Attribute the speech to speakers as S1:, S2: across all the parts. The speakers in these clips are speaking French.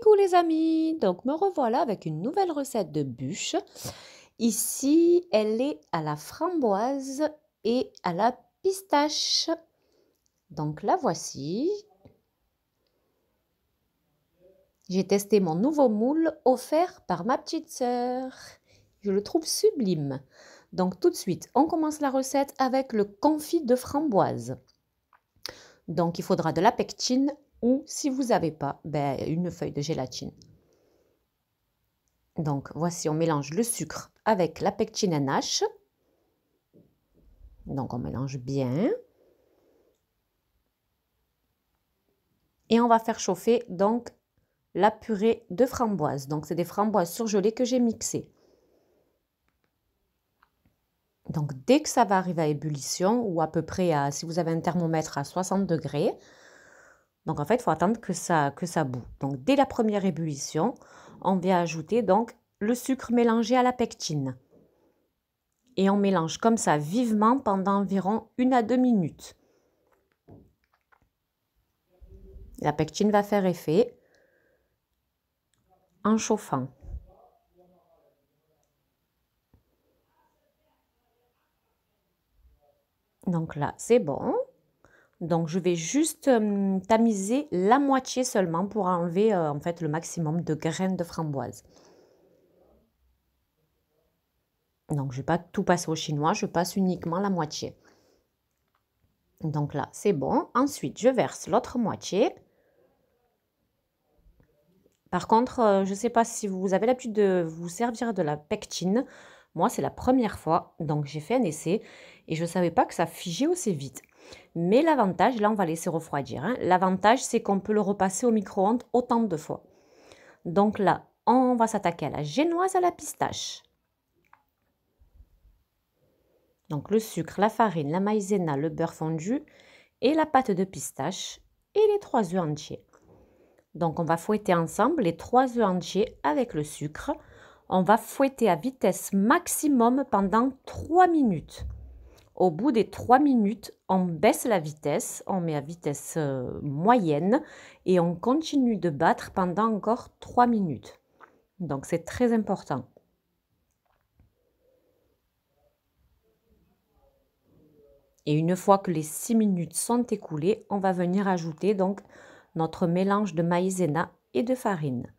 S1: Coucou les amis Donc me revoilà avec une nouvelle recette de bûche. Ici, elle est à la framboise et à la pistache. Donc la voici. J'ai testé mon nouveau moule offert par ma petite sœur. Je le trouve sublime. Donc tout de suite, on commence la recette avec le confit de framboise. Donc il faudra de la pectine, ou si vous n'avez pas, ben, une feuille de gélatine. Donc voici, on mélange le sucre avec la pectine NH. Donc on mélange bien. Et on va faire chauffer donc la purée de framboises. Donc c'est des framboises surgelées que j'ai mixées. Donc dès que ça va arriver à ébullition ou à peu près à, si vous avez un thermomètre à 60 degrés, donc en fait, il faut attendre que ça, que ça boue. Donc dès la première ébullition, on vient ajouter donc le sucre mélangé à la pectine. Et on mélange comme ça vivement pendant environ une à deux minutes. La pectine va faire effet en chauffant. Donc là, c'est bon. Donc je vais juste euh, tamiser la moitié seulement pour enlever euh, en fait le maximum de graines de framboise. Donc je ne vais pas tout passer au chinois, je passe uniquement la moitié. Donc là c'est bon. Ensuite je verse l'autre moitié. Par contre, euh, je ne sais pas si vous avez l'habitude de vous servir de la pectine. Moi, c'est la première fois, donc j'ai fait un essai et je ne savais pas que ça figeait aussi vite. Mais l'avantage, là on va laisser refroidir, hein. l'avantage c'est qu'on peut le repasser au micro-ondes autant de fois. Donc là, on va s'attaquer à la génoise à la pistache. Donc le sucre, la farine, la maïzena, le beurre fondu et la pâte de pistache et les trois œufs entiers. Donc on va fouetter ensemble les trois œufs entiers avec le sucre. On va fouetter à vitesse maximum pendant 3 minutes. Au bout des 3 minutes, on baisse la vitesse, on met à vitesse euh, moyenne et on continue de battre pendant encore 3 minutes. Donc c'est très important. Et une fois que les 6 minutes sont écoulées, on va venir ajouter donc notre mélange de maïzena et de farine.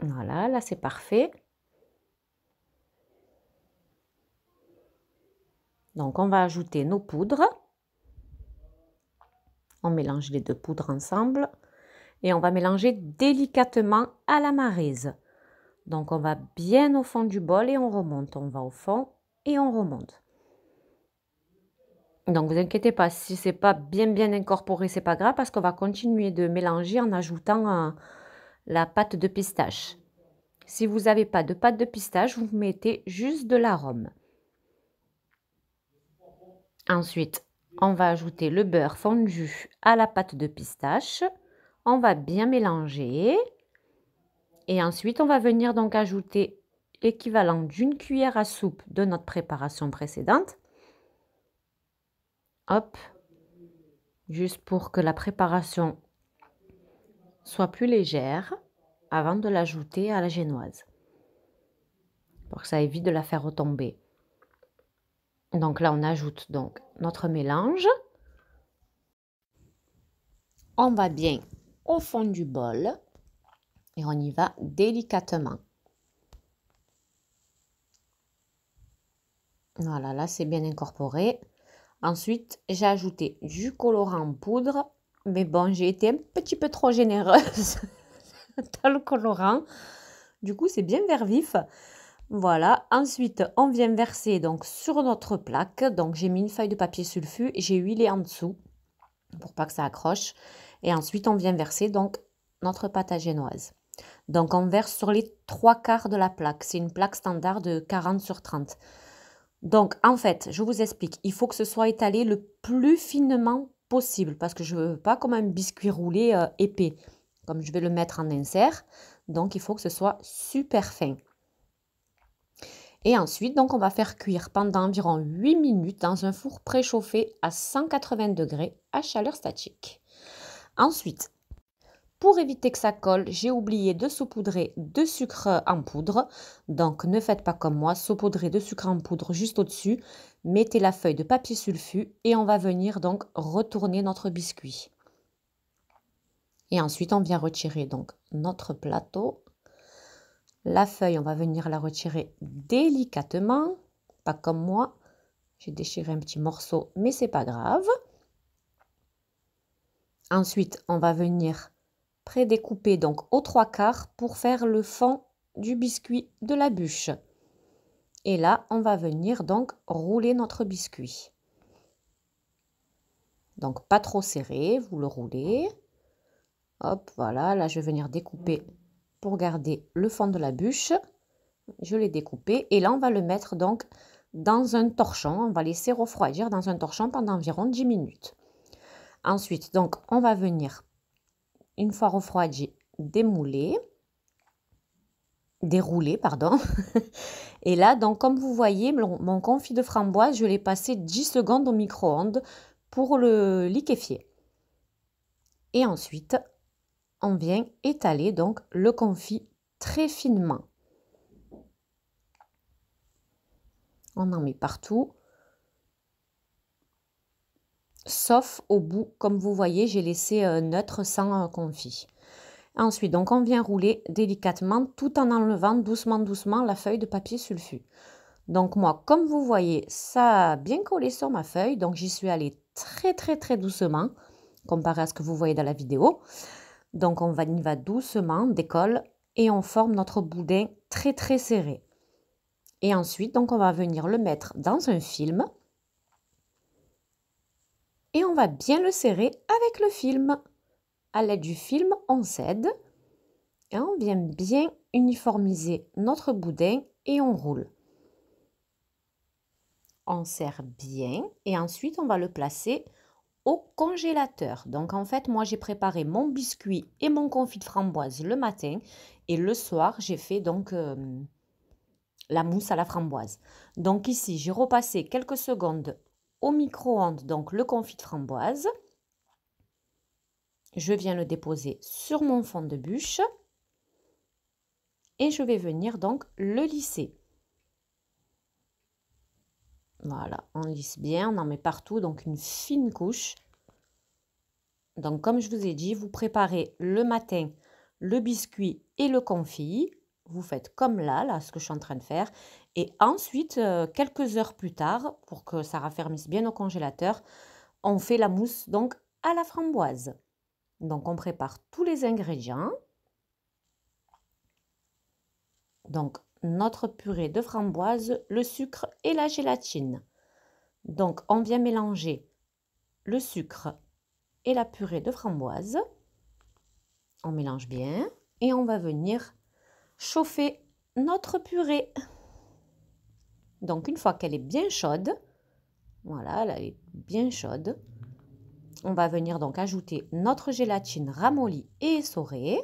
S1: Voilà, là c'est parfait. Donc, on va ajouter nos poudres. On mélange les deux poudres ensemble et on va mélanger délicatement à la marise. Donc, on va bien au fond du bol et on remonte. On va au fond et on remonte. Donc, vous inquiétez pas, si c'est pas bien bien incorporé, c'est pas grave parce qu'on va continuer de mélanger en ajoutant euh, la pâte de pistache. Si vous n'avez pas de pâte de pistache, vous mettez juste de l'arôme. Ensuite, on va ajouter le beurre fondu à la pâte de pistache. On va bien mélanger. Et ensuite, on va venir donc ajouter l'équivalent d'une cuillère à soupe de notre préparation précédente. Hop, juste pour que la préparation soit plus légère avant de l'ajouter à la génoise, pour que ça évite de la faire retomber. Donc là, on ajoute donc notre mélange. On va bien au fond du bol et on y va délicatement. Voilà, là c'est bien incorporé. Ensuite, j'ai ajouté du colorant en poudre. Mais bon, j'ai été un petit peu trop généreuse dans le colorant. Du coup, c'est bien vert vif. Voilà, ensuite on vient verser donc sur notre plaque. Donc j'ai mis une feuille de papier sulfu j'ai huilé en dessous pour pas que ça accroche. Et ensuite on vient verser donc notre pâte à génoise. Donc on verse sur les trois quarts de la plaque. C'est une plaque standard de 40 sur 30. Donc en fait, je vous explique, il faut que ce soit étalé le plus finement possible parce que je ne veux pas comme un biscuit roulé euh, épais, comme je vais le mettre en insert. Donc il faut que ce soit super fin. Et ensuite, donc, on va faire cuire pendant environ 8 minutes dans un four préchauffé à 180 degrés à chaleur statique. Ensuite, pour éviter que ça colle, j'ai oublié de saupoudrer de sucre en poudre. Donc ne faites pas comme moi, saupoudrez de sucre en poudre juste au-dessus. Mettez la feuille de papier sulfu et on va venir donc retourner notre biscuit. Et ensuite, on vient retirer donc notre plateau la feuille, on va venir la retirer délicatement, pas comme moi. J'ai déchiré un petit morceau, mais c'est pas grave. Ensuite, on va venir prédécouper donc aux trois quarts pour faire le fond du biscuit de la bûche. Et là, on va venir donc rouler notre biscuit. Donc pas trop serré, vous le roulez. Hop, voilà, là je vais venir découper pour garder le fond de la bûche. Je l'ai découpé et là on va le mettre donc dans un torchon. On va laisser refroidir dans un torchon pendant environ 10 minutes. Ensuite, donc on va venir, une fois refroidi, démouler, dérouler, pardon. et là, donc comme vous voyez, mon, confit de framboise, je l'ai passé 10 secondes au micro-ondes pour le liquéfier. Et ensuite, on vient étaler donc le confit très finement. On en met partout. Sauf au bout, comme vous voyez, j'ai laissé euh, neutre sans euh, confit. Ensuite, donc on vient rouler délicatement tout en enlevant doucement doucement la feuille de papier sulfu. Donc moi, comme vous voyez, ça a bien collé sur ma feuille, donc j'y suis allée très très très doucement comparé à ce que vous voyez dans la vidéo. Donc on y va doucement, on décolle et on forme notre boudin très très serré. Et ensuite, donc on va venir le mettre dans un film et on va bien le serrer avec le film. À l'aide du film, on cède et on vient bien uniformiser notre boudin et on roule. On serre bien et ensuite on va le placer congélateur. Donc en fait, moi j'ai préparé mon biscuit et mon confit de framboise le matin et le soir, j'ai fait donc euh, la mousse à la framboise. Donc ici, j'ai repassé quelques secondes au micro-ondes donc le confit de framboise. Je viens le déposer sur mon fond de bûche et je vais venir donc le lisser. Voilà, on lisse bien, on en met partout, donc une fine couche. Donc comme je vous ai dit, vous préparez le matin le biscuit et le confit. Vous faites comme là, là, ce que je suis en train de faire. Et ensuite, euh, quelques heures plus tard, pour que ça raffermisse bien au congélateur, on fait la mousse donc à la framboise. Donc on prépare tous les ingrédients. Donc notre purée de framboise, le sucre et la gélatine. Donc on vient mélanger le sucre et la purée de framboise. On mélange bien et on va venir chauffer notre purée. Donc une fois qu'elle est bien chaude, voilà, elle est bien chaude, on va venir donc ajouter notre gélatine ramollie et essorée.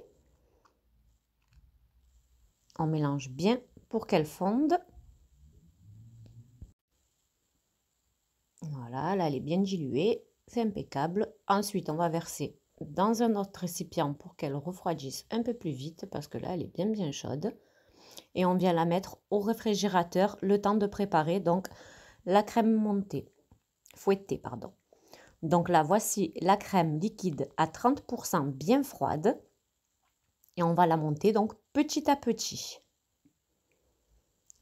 S1: On mélange bien pour qu'elle fonde. Voilà, là elle est bien diluée, c'est impeccable. Ensuite, on va verser dans un autre récipient pour qu'elle refroidisse un peu plus vite parce que là elle est bien bien chaude. Et on vient la mettre au réfrigérateur le temps de préparer donc la crème montée, fouettée pardon. Donc là voici la crème liquide à 30% bien froide et on va la monter donc petit à petit.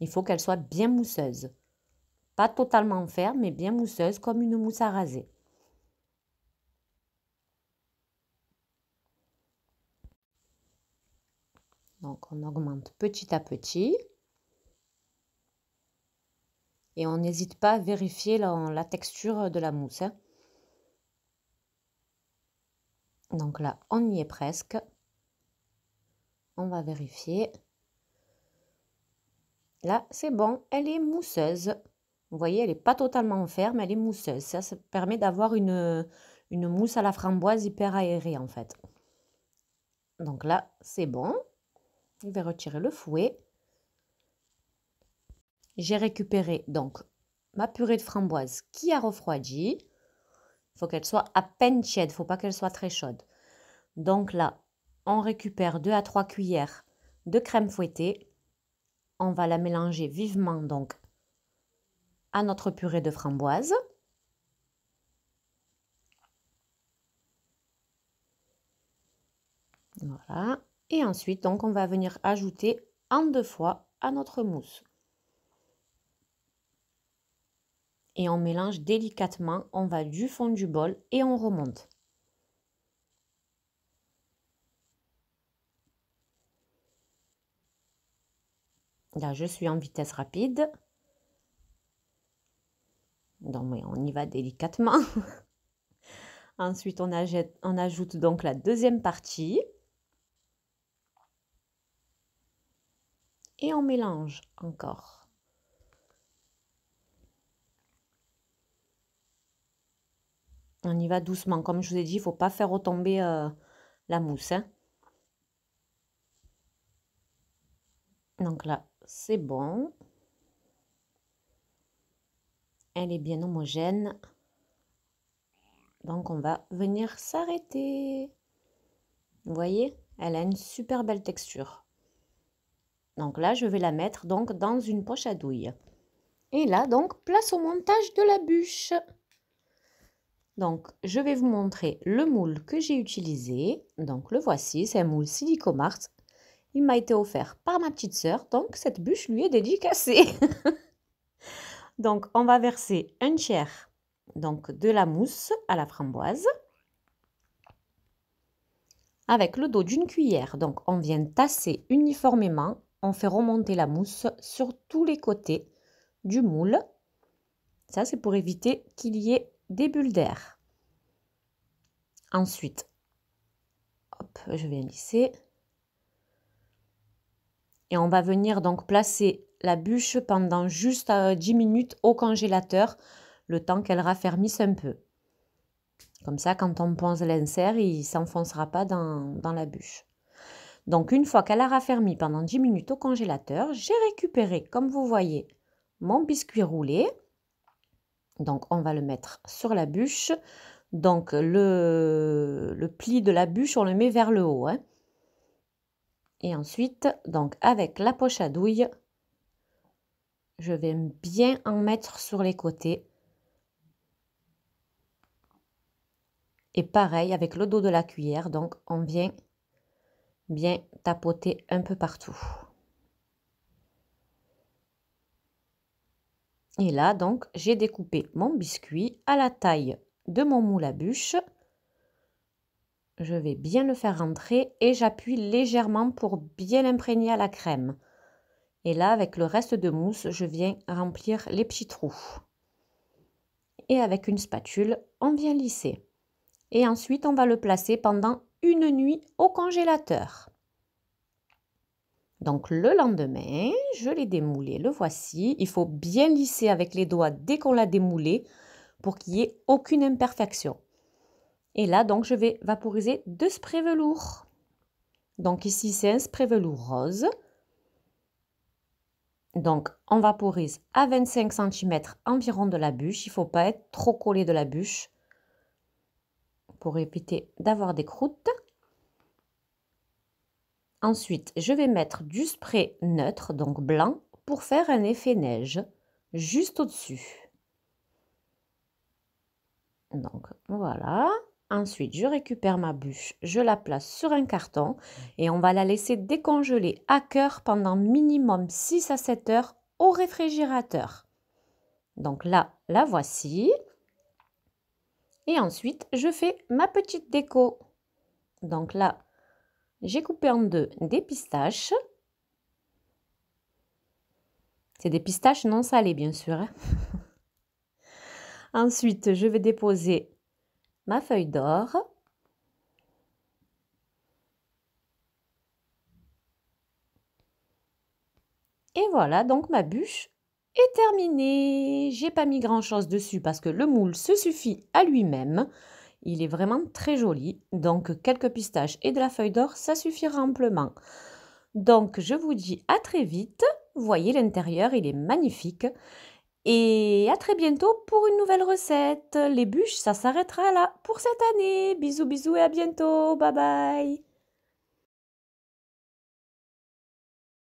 S1: Il faut qu'elle soit bien mousseuse. Pas totalement ferme, mais bien mousseuse comme une mousse à raser. Donc on augmente petit à petit. Et on n'hésite pas à vérifier la, texture de la mousse. Hein. Donc là, on y est presque. On va vérifier. Là, c'est bon, elle est mousseuse. Vous voyez, elle n'est pas totalement ferme, elle est mousseuse. Ça, ça permet d'avoir une, une mousse à la framboise hyper aérée en fait. Donc là, c'est bon. Je vais retirer le fouet. J'ai récupéré donc ma purée de framboise qui a refroidi. Il faut qu'elle soit à peine tiède, il faut pas qu'elle soit très chaude. Donc là, on récupère 2 à 3 cuillères de crème fouettée on va la mélanger vivement donc à notre purée de framboise. Voilà. Et ensuite, donc, on va venir ajouter en deux fois à notre mousse. Et on mélange délicatement, on va du fond du bol et on remonte. Là, je suis en vitesse rapide. Donc, on y va délicatement. Ensuite, on ajoute, on ajoute donc la deuxième partie. Et on mélange encore. On y va doucement. Comme je vous ai dit, il faut pas faire retomber euh, la mousse. Hein. Donc là, c'est bon. Elle est bien homogène. Donc on va venir s'arrêter. Vous voyez, elle a une super belle texture. Donc là, je vais la mettre donc dans une poche à douille. Et là, donc, place au montage de la bûche. Donc, je vais vous montrer le moule que j'ai utilisé. Donc, le voici, c'est un moule silicomart il m'a été offert par ma petite sœur, donc cette bûche lui est dédicacée. donc on va verser un tiers donc de la mousse à la framboise avec le dos d'une cuillère. Donc on vient tasser uniformément, on fait remonter la mousse sur tous les côtés du moule. Ça c'est pour éviter qu'il y ait des bulles d'air. Ensuite, hop, je vais lisser. Et on va venir donc placer la bûche pendant juste 10 euh, minutes au congélateur, le temps qu'elle raffermisse un peu. Comme ça, quand on pose l'insert, il ne s'enfoncera pas dans, la bûche. Donc une fois qu'elle a raffermi pendant 10 minutes au congélateur, j'ai récupéré, comme vous voyez, mon biscuit roulé. Donc on va le mettre sur la bûche. Donc le, le pli de la bûche, on le met vers le haut. Hein. Et ensuite, donc avec la poche à douille, je vais bien en mettre sur les côtés. Et pareil avec le dos de la cuillère, donc on vient bien tapoter un peu partout. Et là, donc, j'ai découpé mon biscuit à la taille de mon moule à bûche. Je vais bien le faire rentrer et j'appuie légèrement pour bien l'imprégner à la crème. Et là, avec le reste de mousse, je viens remplir les petits trous. Et avec une spatule, on vient lisser. Et ensuite, on va le placer pendant une nuit au congélateur. Donc le lendemain, je l'ai démoulé, le voici. Il faut bien lisser avec les doigts dès qu'on l'a démoulé pour qu'il n'y ait aucune imperfection. Et là, donc, je vais vaporiser deux spray velours. Donc ici, c'est un spray velours rose. Donc, on vaporise à 25 cm environ de la bûche. Il ne faut pas être trop collé de la bûche pour éviter d'avoir des croûtes. Ensuite, je vais mettre du spray neutre, donc blanc, pour faire un effet neige juste au-dessus. Donc, voilà. Ensuite, je récupère ma bûche, je la place sur un carton et on va la laisser décongeler à cœur pendant minimum 6 à 7 heures au réfrigérateur. Donc là, la voici. Et ensuite, je fais ma petite déco. Donc là, j'ai coupé en deux des pistaches. C'est des pistaches non salées, bien sûr. Hein. ensuite, je vais déposer ma feuille d'or. Et voilà, donc ma bûche est terminée. J'ai pas mis grand chose dessus parce que le moule se suffit à lui-même. Il est vraiment très joli. Donc quelques pistaches et de la feuille d'or, ça suffira amplement. Donc je vous dis à très vite. Voyez l'intérieur, il est magnifique. Et à très bientôt pour une nouvelle recette. Les bûches, ça s'arrêtera là pour cette année. Bisous, bisous et à bientôt. Bye bye.